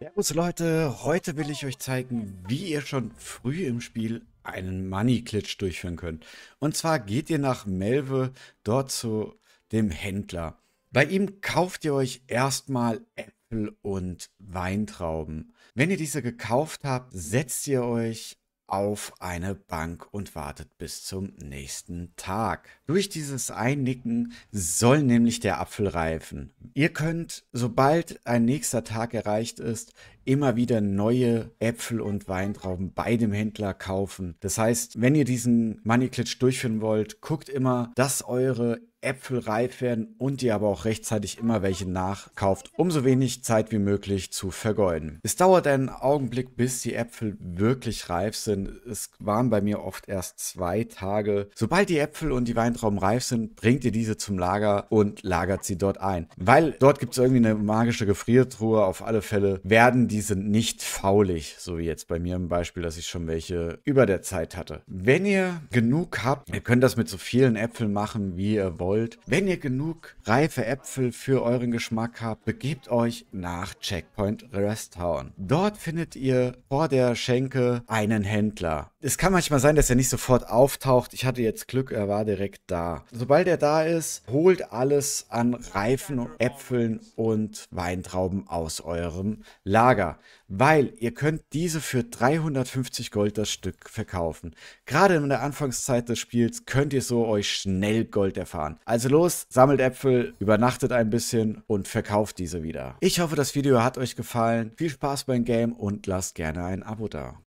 Servus Leute, heute will ich euch zeigen, wie ihr schon früh im Spiel einen Money-Klitsch durchführen könnt. Und zwar geht ihr nach Melve dort zu dem Händler. Bei ihm kauft ihr euch erstmal Äpfel und Weintrauben. Wenn ihr diese gekauft habt, setzt ihr euch auf eine Bank und wartet bis zum nächsten Tag. Durch dieses Einnicken soll nämlich der Apfel reifen. Ihr könnt, sobald ein nächster Tag erreicht ist, immer wieder neue Äpfel und Weintrauben bei dem Händler kaufen. Das heißt, wenn ihr diesen Money Glitch durchführen wollt, guckt immer, dass eure Äpfel reif werden und ihr aber auch rechtzeitig immer welche nachkauft, um so wenig Zeit wie möglich zu vergeuden. Es dauert einen Augenblick, bis die Äpfel wirklich reif sind. Es waren bei mir oft erst zwei Tage. Sobald die Äpfel und die Weintrauben reif sind, bringt ihr diese zum Lager und lagert sie dort ein. Weil dort gibt es irgendwie eine magische Gefriertruhe. Auf alle Fälle werden diese nicht faulig, so wie jetzt bei mir im Beispiel, dass ich schon welche über der Zeit hatte. Wenn ihr genug habt, ihr könnt das mit so vielen Äpfeln machen, wie ihr wollt Gold. Wenn ihr genug reife Äpfel für euren Geschmack habt, begebt euch nach Checkpoint Rest Town. Dort findet ihr vor der Schenke einen Händler es kann manchmal sein, dass er nicht sofort auftaucht. Ich hatte jetzt Glück, er war direkt da. Sobald er da ist, holt alles an Reifen, und Äpfeln und Weintrauben aus eurem Lager, weil ihr könnt diese für 350 Gold das Stück verkaufen. Gerade in der Anfangszeit des Spiels könnt ihr so euch schnell Gold erfahren. Also los, sammelt Äpfel, übernachtet ein bisschen und verkauft diese wieder. Ich hoffe, das Video hat euch gefallen. Viel Spaß beim Game und lasst gerne ein Abo da.